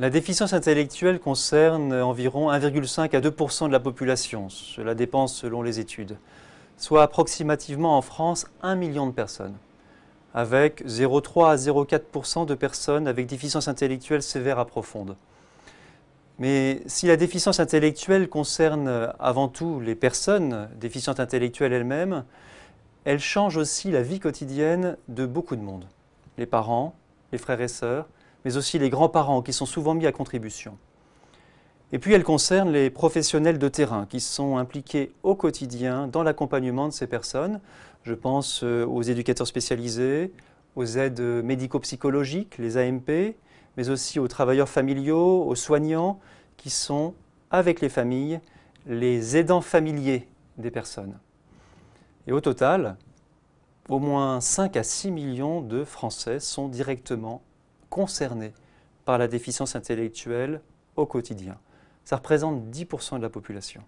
La déficience intellectuelle concerne environ 1,5 à 2 de la population, cela dépend selon les études, soit approximativement en France 1 million de personnes, avec 0,3 à 0,4 de personnes avec déficience intellectuelle sévère à profonde. Mais si la déficience intellectuelle concerne avant tout les personnes déficientes intellectuelles elles-mêmes, elle change aussi la vie quotidienne de beaucoup de monde, les parents, les frères et sœurs, mais aussi les grands-parents qui sont souvent mis à contribution. Et puis elle concerne les professionnels de terrain qui sont impliqués au quotidien dans l'accompagnement de ces personnes. Je pense euh, aux éducateurs spécialisés, aux aides médico-psychologiques, les AMP, mais aussi aux travailleurs familiaux, aux soignants qui sont avec les familles les aidants familiers des personnes. Et au total, au moins 5 à 6 millions de Français sont directement concernés par la déficience intellectuelle au quotidien. Ça représente 10% de la population.